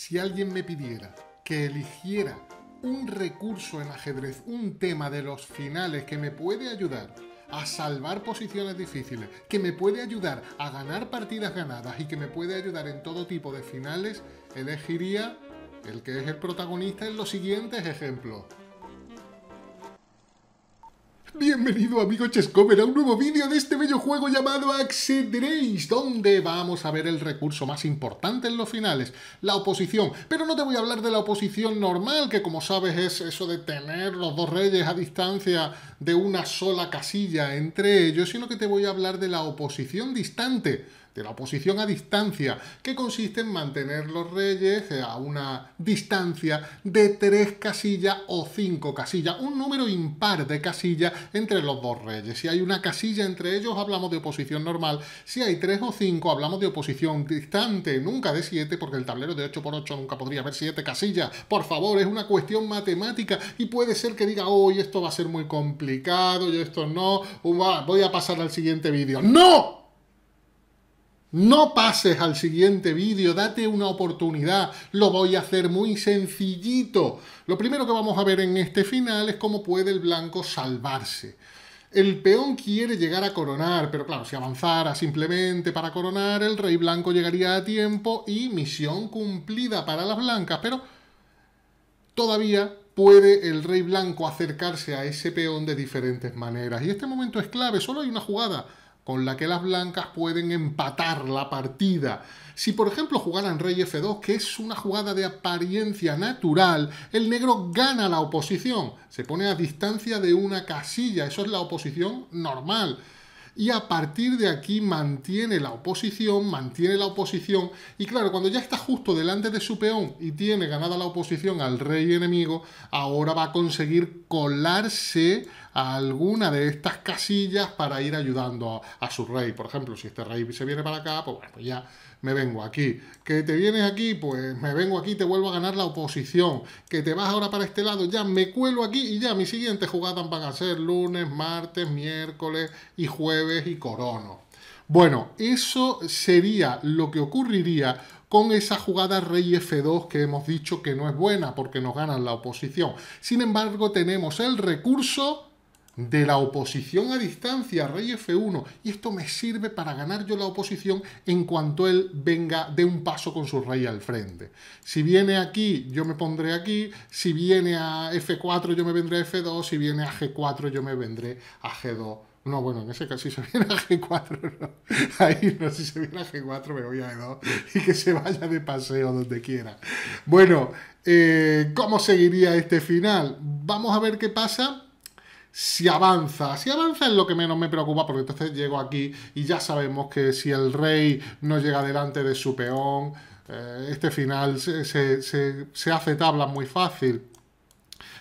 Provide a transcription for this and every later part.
si alguien me pidiera que eligiera un recurso en ajedrez, un tema de los finales que me puede ayudar a salvar posiciones difíciles, que me puede ayudar a ganar partidas ganadas y que me puede ayudar en todo tipo de finales, elegiría el que es el protagonista en los siguientes ejemplos. Bienvenido amigo Chescover a un nuevo vídeo de este bello juego llamado accederéis donde vamos a ver el recurso más importante en los finales, la oposición. Pero no te voy a hablar de la oposición normal, que como sabes es eso de tener los dos reyes a distancia de una sola casilla entre ellos, sino que te voy a hablar de la oposición distante, la oposición a distancia, que consiste en mantener los reyes eh, a una distancia de tres casillas o cinco casillas, un número impar de casillas entre los dos reyes. Si hay una casilla entre ellos, hablamos de oposición normal. Si hay tres o cinco, hablamos de oposición distante, nunca de siete, porque el tablero de 8x8 nunca podría haber siete casillas. Por favor, es una cuestión matemática y puede ser que diga, hoy esto va a ser muy complicado, y esto no, voy a pasar al siguiente vídeo. ¡No! No pases al siguiente vídeo, date una oportunidad, lo voy a hacer muy sencillito. Lo primero que vamos a ver en este final es cómo puede el blanco salvarse. El peón quiere llegar a coronar, pero claro, si avanzara simplemente para coronar, el rey blanco llegaría a tiempo y misión cumplida para las blancas, pero todavía puede el rey blanco acercarse a ese peón de diferentes maneras. Y este momento es clave, solo hay una jugada con la que las blancas pueden empatar la partida. Si por ejemplo jugaran rey f2, que es una jugada de apariencia natural, el negro gana la oposición, se pone a distancia de una casilla, eso es la oposición normal. Y a partir de aquí mantiene la oposición, mantiene la oposición. Y claro, cuando ya está justo delante de su peón y tiene ganada la oposición al rey enemigo, ahora va a conseguir colarse a alguna de estas casillas para ir ayudando a, su rey. Por ejemplo, si este rey se viene para acá, pues bueno, pues ya me vengo aquí. Que te vienes aquí, pues me vengo aquí, te vuelvo a ganar la oposición. Que te vas ahora para este lado, ya me cuelo aquí y ya mi siguiente jugada van a ser lunes, martes, miércoles y jueves y corono. Bueno, eso sería lo que ocurriría con esa jugada rey f2 que hemos dicho que no es buena porque nos ganan la oposición. Sin embargo, tenemos el recurso de la oposición a distancia, rey F1, y esto me sirve para ganar yo la oposición en cuanto él venga de un paso con su rey al frente. Si viene aquí, yo me pondré aquí, si viene a F4, yo me vendré a F2, si viene a G4, yo me vendré a G2. No, bueno, en ese caso, si se viene a G4, no. Ahí no, si se viene a G4, me voy a E2 y que se vaya de paseo donde quiera. Bueno, eh, ¿cómo seguiría este final? Vamos a ver qué pasa si avanza, si avanza es lo que menos me preocupa, porque entonces llego aquí y ya sabemos que si el rey no llega delante de su peón, eh, este final se, hace tabla muy fácil.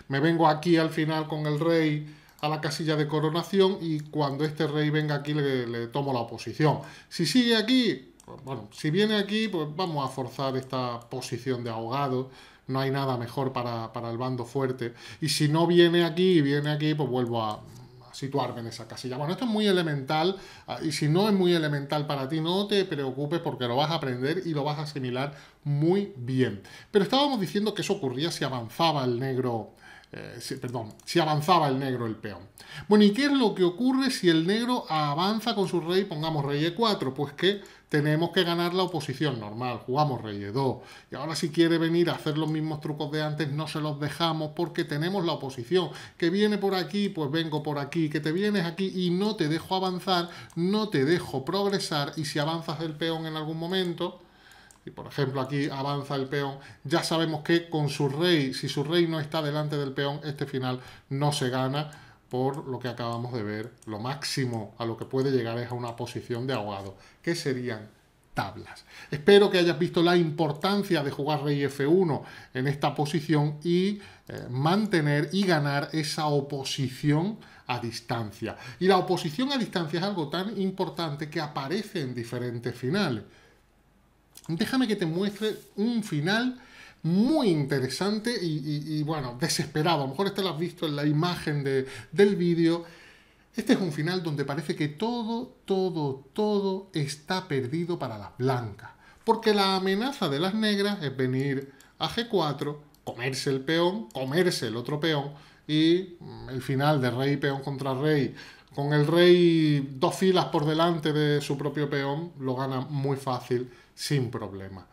Me vengo aquí al final con el rey a la casilla de coronación y cuando este rey venga aquí le, tomo la oposición. Si sigue aquí, pues bueno, si viene aquí, pues vamos a forzar esta posición de ahogado no hay nada mejor para, el bando fuerte. Y si no viene aquí y viene aquí, pues vuelvo a, situarme en esa casilla. Bueno, esto es muy elemental ah, y si no es muy elemental para ti, no te preocupes porque lo vas a aprender y lo vas a asimilar muy bien. Pero estábamos diciendo que eso ocurría si avanzaba el negro eh, perdón, si avanzaba el negro el peón. Bueno, ¿y qué es lo que ocurre si el negro avanza con su rey, pongamos rey e4? Pues que tenemos que ganar la oposición normal, jugamos rey e2. Y ahora si quiere venir a hacer los mismos trucos de antes, no se los dejamos porque tenemos la oposición. Que viene por aquí, pues vengo por aquí. Que te vienes aquí y no te dejo avanzar, no te dejo progresar. Y si avanzas el peón en algún momento y por ejemplo aquí avanza el peón, ya sabemos que con su rey, si su rey no está delante del peón, este final no se gana por lo que acabamos de ver. Lo máximo a lo que puede llegar es a una posición de ahogado, que serían tablas. Espero que hayas visto la importancia de jugar rey F1 en esta posición y eh, mantener y ganar esa oposición a distancia. Y la oposición a distancia es algo tan importante que aparece en diferentes finales déjame que te muestre un final muy interesante y, bueno, desesperado. A lo mejor este lo has visto en la imagen del vídeo. Este es un final donde parece que todo, todo, todo está perdido para las blancas. Porque la amenaza de las negras es venir a G4, comerse el peón, comerse el otro peón, y mm, el final de rey, peón contra rey, con el rey dos filas por delante de su propio peón, lo gana muy fácil, sin problema.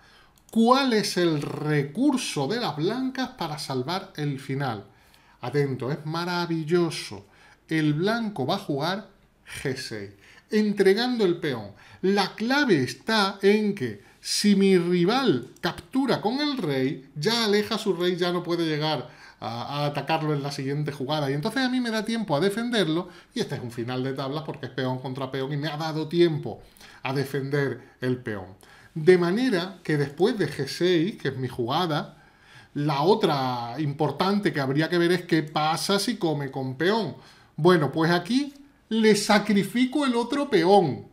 ¿Cuál es el recurso de las blancas para salvar el final? Atento, es maravilloso. El blanco va a jugar G6, entregando el peón. La clave está en que si mi rival captura con el rey, ya aleja a su rey, ya no puede llegar a, atacarlo en la siguiente jugada. Y entonces a mí me da tiempo a defenderlo y este es un final de tablas porque es peón contra peón y me ha dado tiempo a defender el peón. De manera que después de G6, que es mi jugada, la otra importante que habría que ver es qué pasa si come con peón. Bueno, pues aquí le sacrifico el otro peón.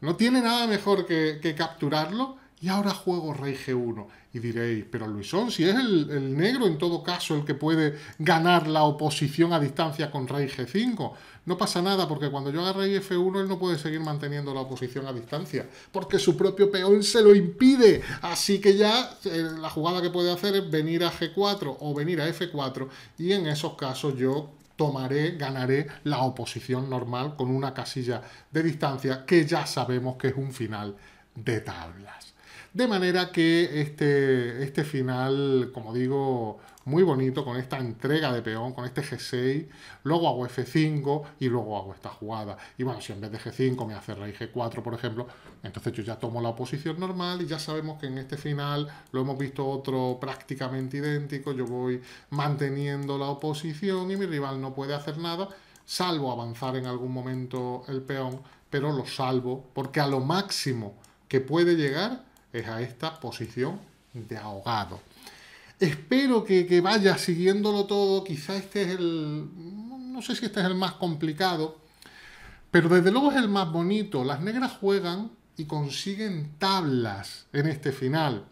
No tiene nada mejor que capturarlo y ahora juego rey g1. Y diréis, pero Luisón, si es el, negro en todo caso el que puede ganar la oposición a distancia con rey g5, no pasa nada porque cuando yo haga rey f1 él no puede seguir manteniendo la oposición a distancia, porque su propio peón se lo impide. Así que ya eh, la jugada que puede hacer es venir a g4 o venir a f4 y en esos casos yo tomaré, ganaré la oposición normal con una casilla de distancia que ya sabemos que es un final de tablas. De manera que este, este final, como digo, muy bonito con esta entrega de peón, con este G6, luego hago F5 y luego hago esta jugada. Y bueno, si en vez de G5 me hace rey G4, por ejemplo, entonces yo ya tomo la oposición normal y ya sabemos que en este final lo hemos visto otro prácticamente idéntico, yo voy manteniendo la oposición y mi rival no puede hacer nada, salvo avanzar en algún momento el peón, pero lo salvo porque a lo máximo que puede llegar es a esta posición de ahogado. Espero que, vaya siguiéndolo todo, quizá este es el, no sé si este es el más complicado, pero desde luego es el más bonito. Las negras juegan y consiguen tablas en este final.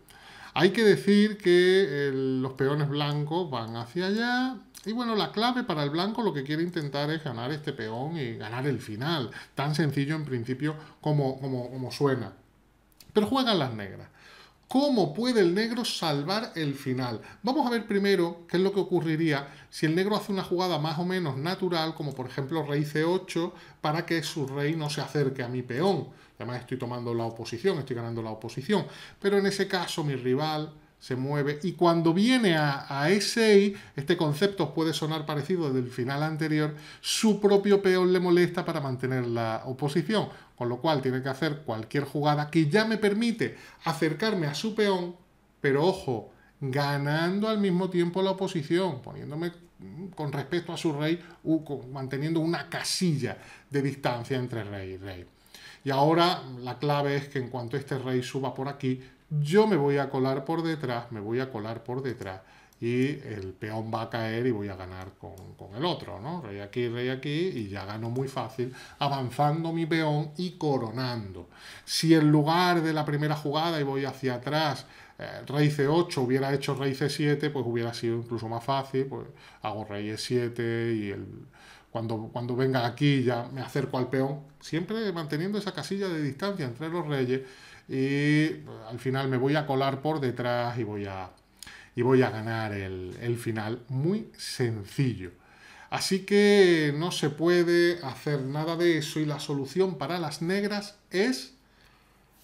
Hay que decir que eh, los peones blancos van hacia allá. Y bueno, la clave para el blanco lo que quiere intentar es ganar este peón y ganar el final. Tan sencillo en principio como, como suena. Pero juegan las negras. ¿Cómo puede el negro salvar el final? Vamos a ver primero qué es lo que ocurriría si el negro hace una jugada más o menos natural, como por ejemplo rey c8, para que su rey no se acerque a mi peón. Además estoy tomando la oposición, estoy ganando la oposición. Pero en ese caso mi rival se mueve. Y cuando viene a, ese este concepto puede sonar parecido del final anterior, su propio peón le molesta para mantener la oposición, con lo cual tiene que hacer cualquier jugada que ya me permite acercarme a su peón, pero ojo, ganando al mismo tiempo la oposición, poniéndome con respecto a su rey, manteniendo una casilla de distancia entre rey y rey. Y ahora la clave es que en cuanto este rey suba por aquí, yo me voy a colar por detrás, me voy a colar por detrás y el peón va a caer y voy a ganar con, el otro, ¿no? Rey aquí, rey aquí y ya gano muy fácil avanzando mi peón y coronando. Si en lugar de la primera jugada y voy hacia atrás, eh, rey c8 hubiera hecho rey c7, pues hubiera sido incluso más fácil, pues hago rey e7 y Cuando, cuando venga aquí ya me acerco al peón, siempre manteniendo esa casilla de distancia entre los reyes, y al final me voy a colar por detrás y voy a, y voy a ganar el, el final. Muy sencillo. Así que no se puede hacer nada de eso y la solución para las negras es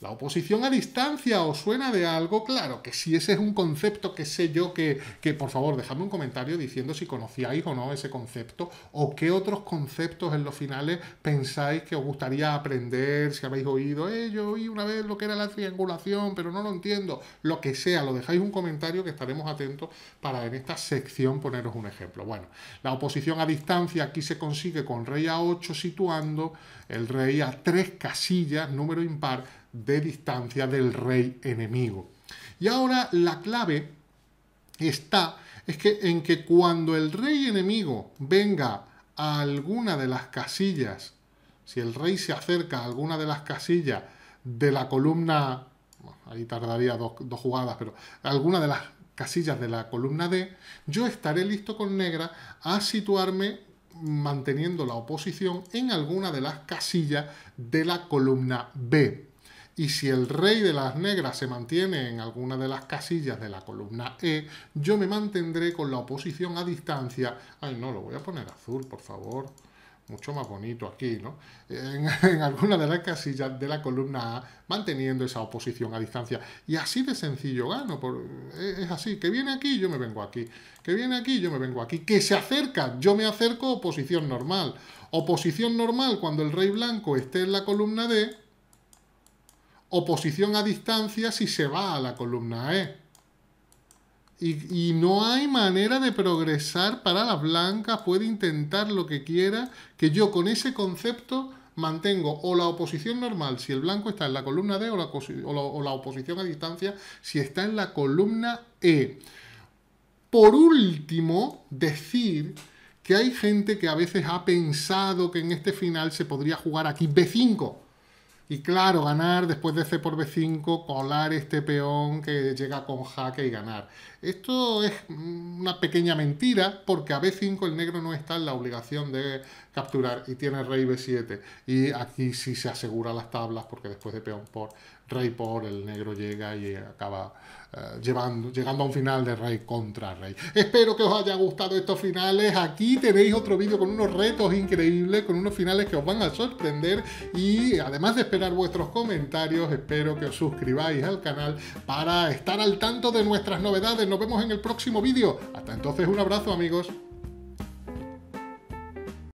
la oposición a distancia, ¿os suena de algo? Claro, que si ese es un concepto que sé yo, que, que por favor, dejadme un comentario diciendo si conocíais o no ese concepto, o qué otros conceptos en los finales pensáis que os gustaría aprender, si habéis oído, ello eh, yo oí una vez lo que era la triangulación, pero no lo entiendo, lo que sea, lo dejáis un comentario que estaremos atentos para en esta sección poneros un ejemplo. Bueno, la oposición a distancia aquí se consigue con rey a 8 situando el rey a tres casillas, número impar, de distancia del rey enemigo. Y ahora la clave está es que en que cuando el rey enemigo venga a alguna de las casillas, si el rey se acerca a alguna de las casillas de la columna, ahí tardaría dos jugadas, pero alguna de las casillas de la columna D, yo estaré listo con negra a situarme manteniendo la oposición en alguna de las casillas de la columna B. Y si el rey de las negras se mantiene en alguna de las casillas de la columna E, yo me mantendré con la oposición a distancia. Ay, no, lo voy a poner azul, por favor. Mucho más bonito aquí, ¿no? En, alguna de las casillas de la columna A, manteniendo esa oposición a distancia. Y así de sencillo gano. E, es, así. Que viene aquí, yo me vengo aquí. Que viene aquí, yo me vengo aquí. Que se acerca, yo me acerco, oposición normal. Oposición normal cuando el rey blanco esté en la columna D ...oposición a distancia si se va a la columna E. Y, no hay manera de progresar para las blancas, puede intentar lo que quiera, que yo con ese concepto mantengo o la oposición normal si el blanco está en la columna D o la, o la oposición a distancia si está en la columna E. Por último, decir que hay gente que a veces ha pensado que en este final se podría jugar aquí B5 y claro, ganar después de C por B5, colar este peón que llega con jaque y ganar. Esto es una pequeña mentira porque a B5 el negro no está en la obligación de capturar y tiene rey B7. Y aquí sí se asegura las tablas porque después de peón por rey por el negro llega y acaba eh, llevando, llegando a un final de rey contra rey. Espero que os haya gustado estos finales. Aquí tenéis otro vídeo con unos retos increíbles, con unos finales que os van a sorprender y además de esperar vuestros comentarios, espero que os suscribáis al canal para estar al tanto de nuestras novedades. Nos vemos en el próximo vídeo. Hasta entonces, un abrazo amigos.